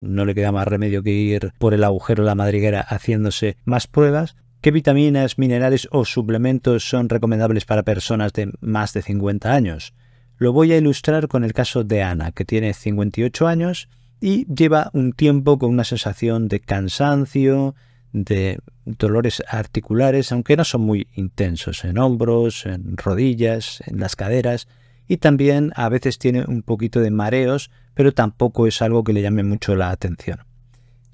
no le queda más remedio que ir por el agujero de la madriguera haciéndose más pruebas. ¿Qué vitaminas, minerales o suplementos son recomendables para personas de más de 50 años? Lo voy a ilustrar con el caso de Ana, que tiene 58 años y lleva un tiempo con una sensación de cansancio, de dolores articulares, aunque no son muy intensos, en hombros, en rodillas, en las caderas, y también a veces tiene un poquito de mareos, pero tampoco es algo que le llame mucho la atención.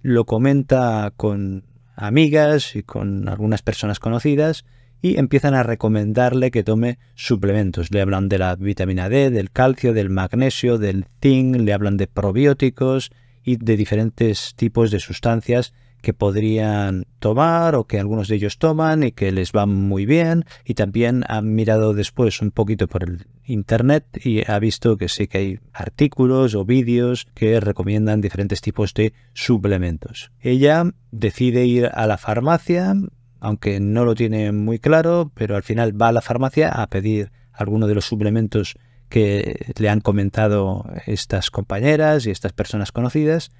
Lo comenta con amigas y con algunas personas conocidas y empiezan a recomendarle que tome suplementos. Le hablan de la vitamina D, del calcio, del magnesio, del zinc, le hablan de probióticos y de diferentes tipos de sustancias que podrían tomar o que algunos de ellos toman y que les van muy bien. Y también ha mirado después un poquito por el Internet y ha visto que sí que hay artículos o vídeos que recomiendan diferentes tipos de suplementos. Ella decide ir a la farmacia, aunque no lo tiene muy claro, pero al final va a la farmacia a pedir alguno de los suplementos que le han comentado estas compañeras y estas personas conocidas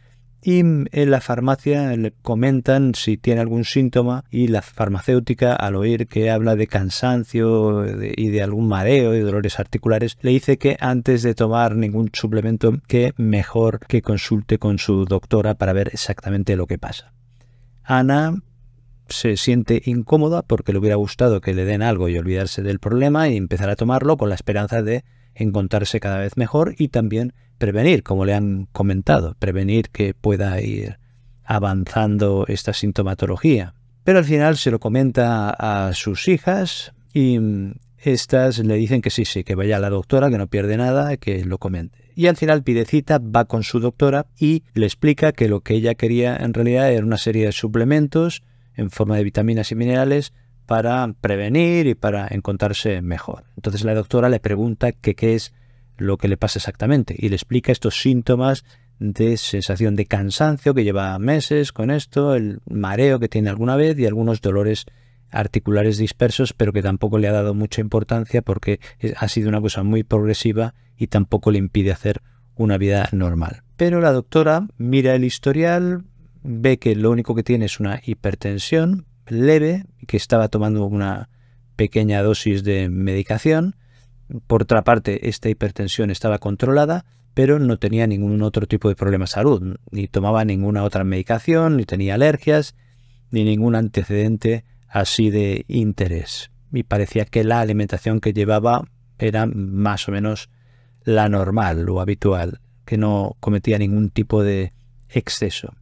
y en la farmacia le comentan si tiene algún síntoma y la farmacéutica al oír que habla de cansancio y de algún mareo y dolores articulares le dice que antes de tomar ningún suplemento que mejor que consulte con su doctora para ver exactamente lo que pasa. Ana se siente incómoda porque le hubiera gustado que le den algo y olvidarse del problema y empezar a tomarlo con la esperanza de encontrarse cada vez mejor y también prevenir, como le han comentado, prevenir que pueda ir avanzando esta sintomatología. Pero al final se lo comenta a sus hijas y mm, estas le dicen que sí, sí, que vaya a la doctora, que no pierde nada, que lo comente. Y al final pide cita, va con su doctora y le explica que lo que ella quería en realidad era una serie de suplementos en forma de vitaminas y minerales para prevenir y para encontrarse mejor. Entonces la doctora le pregunta qué qué es lo que le pasa exactamente y le explica estos síntomas de sensación de cansancio que lleva meses con esto, el mareo que tiene alguna vez y algunos dolores articulares dispersos, pero que tampoco le ha dado mucha importancia porque ha sido una cosa muy progresiva y tampoco le impide hacer una vida normal. Pero la doctora mira el historial, ve que lo único que tiene es una hipertensión leve, que estaba tomando una pequeña dosis de medicación, por otra parte, esta hipertensión estaba controlada, pero no tenía ningún otro tipo de problema de salud, ni tomaba ninguna otra medicación, ni tenía alergias, ni ningún antecedente así de interés. Y parecía que la alimentación que llevaba era más o menos la normal, o habitual, que no cometía ningún tipo de exceso.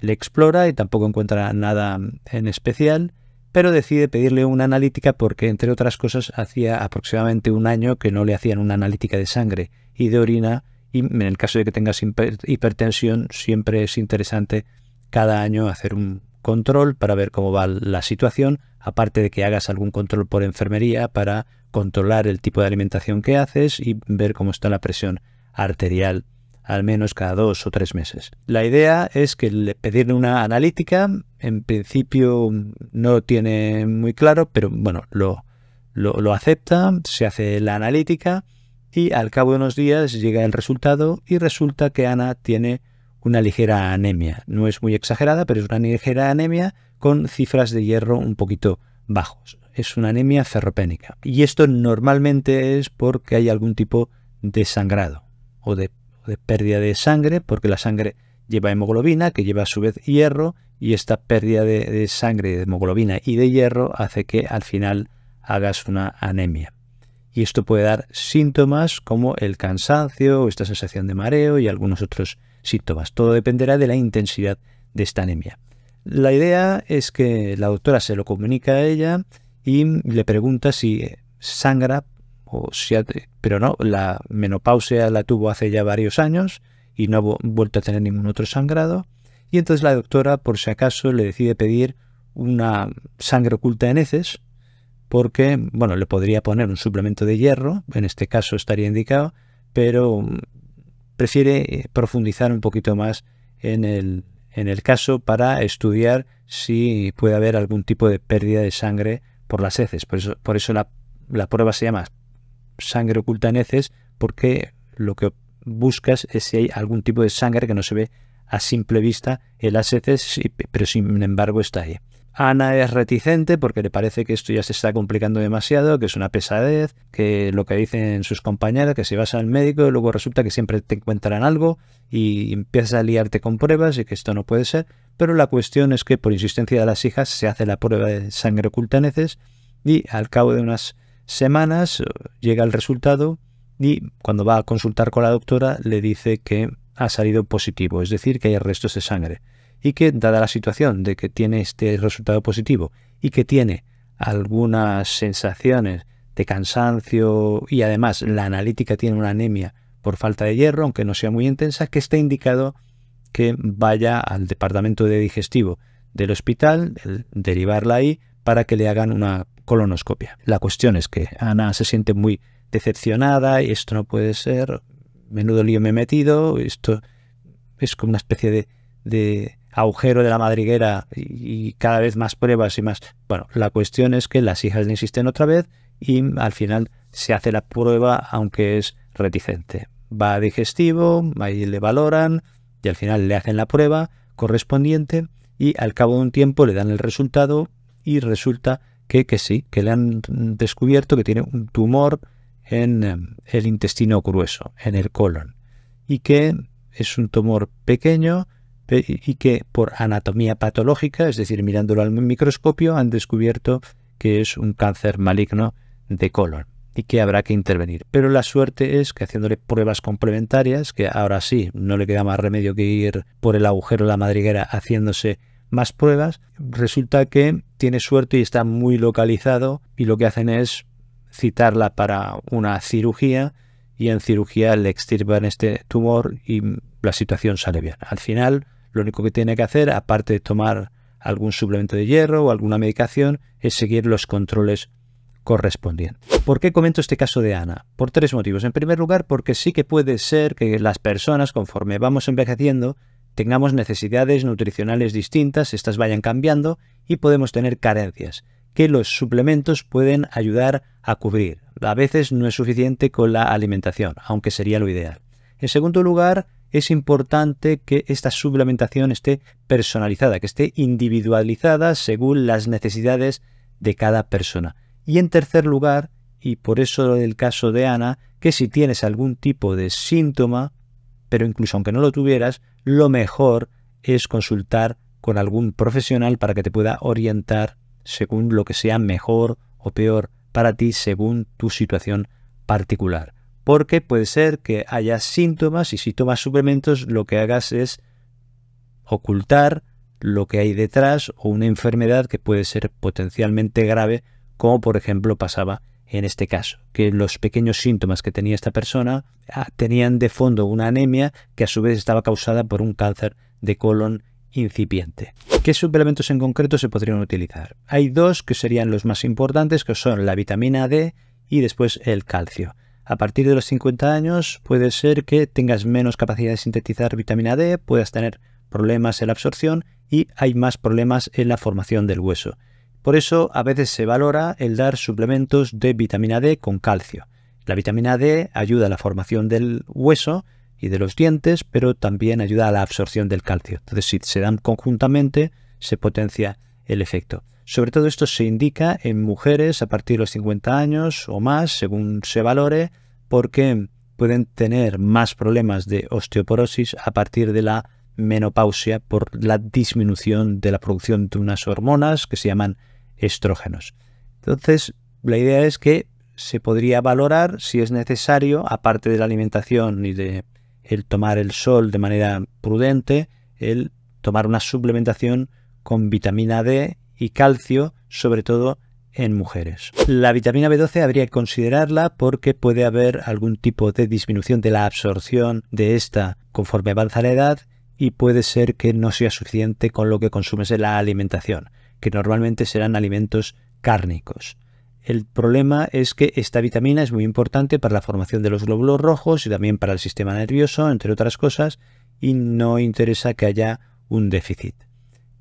Le explora y tampoco encuentra nada en especial pero decide pedirle una analítica porque, entre otras cosas, hacía aproximadamente un año que no le hacían una analítica de sangre y de orina, y en el caso de que tengas hipertensión, siempre es interesante cada año hacer un control para ver cómo va la situación, aparte de que hagas algún control por enfermería para controlar el tipo de alimentación que haces y ver cómo está la presión arterial al menos cada dos o tres meses. La idea es que pedirle una analítica, en principio mm, no tiene muy claro, pero bueno, lo, lo, lo acepta, se hace la analítica y al cabo de unos días llega el resultado y resulta que Ana tiene una ligera anemia. No es muy exagerada, pero es una ligera anemia con cifras de hierro un poquito bajos. Es una anemia ferropénica. Y esto normalmente es porque hay algún tipo de sangrado o de de pérdida de sangre, porque la sangre lleva hemoglobina, que lleva a su vez hierro, y esta pérdida de, sangre, de hemoglobina y de hierro hace que al final hagas una anemia. Y esto puede dar síntomas como el cansancio, esta sensación de mareo y algunos otros síntomas. Todo dependerá de la intensidad de esta anemia. La idea es que la doctora se lo comunica a ella y le pregunta si sangra pero no, la menopausia la tuvo hace ya varios años y no ha vuelto a tener ningún otro sangrado. Y entonces la doctora, por si acaso, le decide pedir una sangre oculta en heces, porque, bueno, le podría poner un suplemento de hierro, en este caso estaría indicado, pero mm, prefiere profundizar un poquito más en el, en el caso para estudiar si puede haber algún tipo de pérdida de sangre por las heces. Por eso, por eso la, la prueba se llama sangre oculta en heces porque lo que buscas es si hay algún tipo de sangre que no se ve a simple vista en las heces, pero sin embargo está ahí. Ana es reticente porque le parece que esto ya se está complicando demasiado, que es una pesadez, que lo que dicen sus compañeras, que si vas al médico luego resulta que siempre te encuentran algo y empiezas a liarte con pruebas y que esto no puede ser. Pero la cuestión es que por insistencia de las hijas se hace la prueba de sangre oculta en heces y al cabo de unas semanas eh, llega el resultado y cuando va a consultar con la doctora le dice que ha salido positivo, es decir, que hay restos de sangre y que dada la situación de que tiene este resultado positivo y que tiene algunas sensaciones de cansancio y además la analítica tiene una anemia por falta de hierro, aunque no sea muy intensa, que está indicado que vaya al departamento de digestivo del hospital, derivarla ahí, para que le hagan una colonoscopia. La cuestión es que Ana se siente muy decepcionada y esto no puede ser, menudo lío me he metido, esto es como una especie de, agujero de la madriguera y, y, cada vez más pruebas y más. Bueno, la cuestión es que las hijas le insisten otra vez y al final se hace la prueba aunque es reticente. Va a digestivo, ahí le valoran y al final le hacen la prueba correspondiente y al cabo de un tiempo le dan el resultado y resulta que, que sí, que le han descubierto que tiene un tumor en eh, el intestino grueso, en el colon, y que es un tumor pequeño y que por anatomía patológica, es decir, mirándolo al microscopio, han descubierto que es un cáncer maligno de colon y que habrá que intervenir. Pero la suerte es que haciéndole pruebas complementarias, que ahora sí, no le queda más remedio que ir por el agujero de la madriguera haciéndose más pruebas, resulta que tiene suerte y está muy localizado y lo que hacen es citarla para una cirugía y en cirugía le extirpan este tumor y la situación sale bien. Al final, lo único que tiene que hacer, aparte de tomar algún suplemento de hierro o alguna medicación, es seguir los controles correspondientes. ¿Por qué comento este caso de Ana? Por tres motivos. En primer lugar, porque sí que puede ser que las personas, conforme vamos envejeciendo, tengamos necesidades nutricionales distintas, estas vayan cambiando y podemos tener carencias que los suplementos pueden ayudar a cubrir. A veces no es suficiente con la alimentación, aunque sería lo ideal. En segundo lugar, es importante que esta suplementación esté personalizada, que esté individualizada según las necesidades de cada persona. Y en tercer lugar, y por eso el caso de Ana, que si tienes algún tipo de síntoma, pero incluso aunque no lo tuvieras, lo mejor es consultar con algún profesional para que te pueda orientar según lo que sea mejor o peor para ti, según tu situación particular. Porque puede ser que haya síntomas y si tomas suplementos lo que hagas es ocultar lo que hay detrás o una enfermedad que puede ser potencialmente grave, como por ejemplo pasaba en este caso, que los pequeños síntomas que tenía esta persona ah, tenían de fondo una anemia que a su vez estaba causada por un cáncer de colon incipiente. ¿Qué suplementos en concreto se podrían utilizar? Hay dos que serían los más importantes, que son la vitamina D y después el calcio. A partir de los 50 años puede ser que tengas menos capacidad de sintetizar vitamina D, puedas tener problemas en la absorción y hay más problemas en la formación del hueso. Por eso a veces se valora el dar suplementos de vitamina D con calcio. La vitamina D ayuda a la formación del hueso y de los dientes, pero también ayuda a la absorción del calcio. Entonces, si se dan conjuntamente, se potencia el efecto. Sobre todo esto se indica en mujeres a partir de los 50 años o más, según se valore, porque pueden tener más problemas de osteoporosis a partir de la menopausia por la disminución de la producción de unas hormonas que se llaman estrógenos. Entonces, la idea es que se podría valorar si es necesario, aparte de la alimentación y de el tomar el sol de manera prudente, el tomar una suplementación con vitamina D y calcio, sobre todo en mujeres. La vitamina B12 habría que considerarla porque puede haber algún tipo de disminución de la absorción de esta conforme avanza la edad y puede ser que no sea suficiente con lo que consumes en la alimentación que normalmente serán alimentos cárnicos. El problema es que esta vitamina es muy importante para la formación de los glóbulos rojos y también para el sistema nervioso, entre otras cosas, y no interesa que haya un déficit.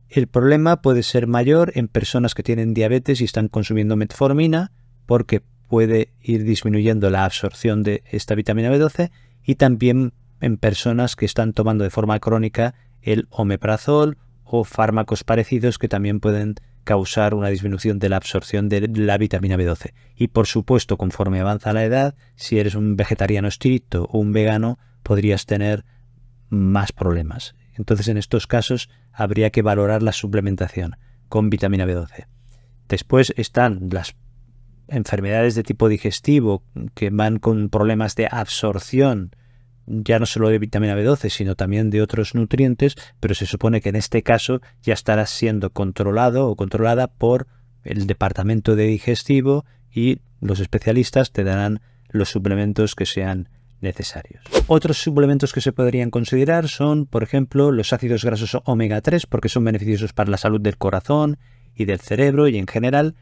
El problema puede ser mayor en personas que tienen diabetes y están consumiendo metformina, porque puede ir disminuyendo la absorción de esta vitamina B12, y también en personas que están tomando de forma crónica el omeprazol o fármacos parecidos que también pueden causar una disminución de la absorción de la vitamina B12. Y por supuesto, conforme avanza la edad, si eres un vegetariano estricto o un vegano, podrías tener más problemas. Entonces, en estos casos, habría que valorar la suplementación con vitamina B12. Después están las enfermedades de tipo digestivo que van con problemas de absorción ya no solo de vitamina B12, sino también de otros nutrientes, pero se supone que en este caso ya estará siendo controlado o controlada por el departamento de digestivo y los especialistas te darán los suplementos que sean necesarios. Otros suplementos que se podrían considerar son, por ejemplo, los ácidos grasos omega 3, porque son beneficiosos para la salud del corazón y del cerebro y en general,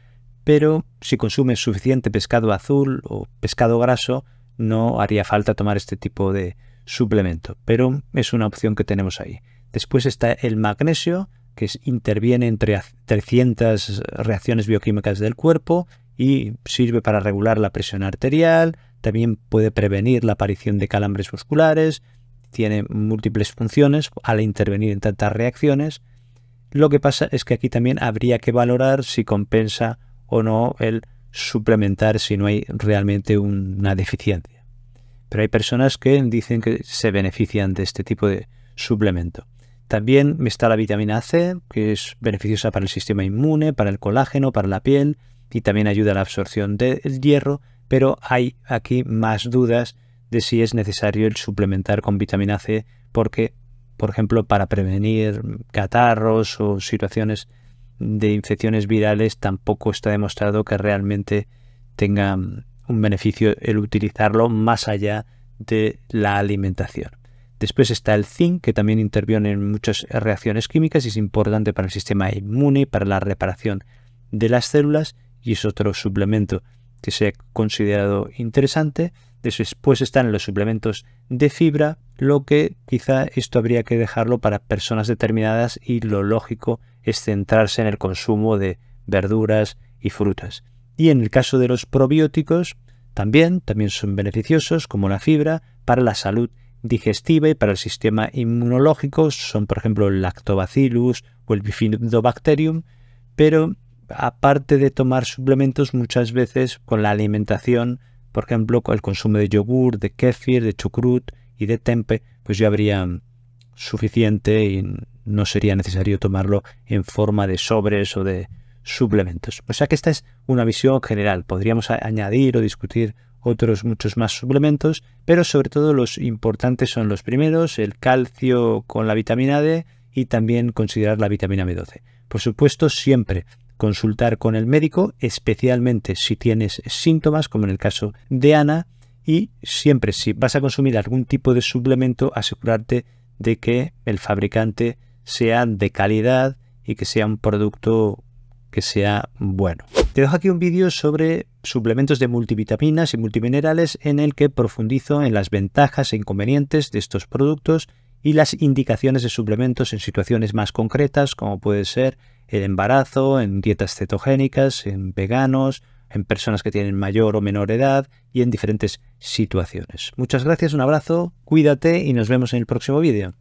pero si consumes suficiente pescado azul o pescado graso, no haría falta tomar este tipo de suplemento, pero es una opción que tenemos ahí. Después está el magnesio, que interviene entre 300 reacciones bioquímicas del cuerpo y sirve para regular la presión arterial, también puede prevenir la aparición de calambres musculares, tiene múltiples funciones al intervenir en tantas reacciones. Lo que pasa es que aquí también habría que valorar si compensa o no el suplementar si no hay realmente una deficiencia. Pero hay personas que dicen que se benefician de este tipo de suplemento. También está la vitamina C, que es beneficiosa para el sistema inmune, para el colágeno, para la piel y también ayuda a la absorción del hierro, pero hay aquí más dudas de si es necesario el suplementar con vitamina C porque, por ejemplo, para prevenir catarros o situaciones de infecciones virales tampoco está demostrado que realmente tenga mm, un beneficio el utilizarlo más allá de la alimentación. Después está el zinc, que también interviene en muchas reacciones químicas y es importante para el sistema inmune, y para la reparación de las células y es otro suplemento que se ha considerado interesante. Después están los suplementos de fibra, lo que quizá esto habría que dejarlo para personas determinadas y lo lógico es centrarse en el consumo de verduras y frutas. Y en el caso de los probióticos, también, también son beneficiosos, como la fibra, para la salud digestiva y para el sistema inmunológico, son por ejemplo el lactobacillus o el bifidobacterium, pero aparte de tomar suplementos, muchas veces con la alimentación, por ejemplo, el consumo de yogur, de kefir, de chucrut y de tempe, pues ya habría mm, suficiente y no sería necesario tomarlo en forma de sobres o de suplementos. O sea que esta es una visión general. Podríamos añadir o discutir otros muchos más suplementos, pero sobre todo los importantes son los primeros, el calcio con la vitamina D y también considerar la vitamina B12. Por supuesto, siempre consultar con el médico, especialmente si tienes síntomas, como en el caso de Ana, y siempre si vas a consumir algún tipo de suplemento, asegurarte de que el fabricante sea de calidad y que sea un producto que sea bueno. Te dejo aquí un vídeo sobre suplementos de multivitaminas y multiminerales en el que profundizo en las ventajas e inconvenientes de estos productos y las indicaciones de suplementos en situaciones más concretas, como puede ser el embarazo, en dietas cetogénicas, en veganos, en personas que tienen mayor o menor edad y en diferentes situaciones. Muchas gracias, un abrazo, cuídate y nos vemos en el próximo vídeo.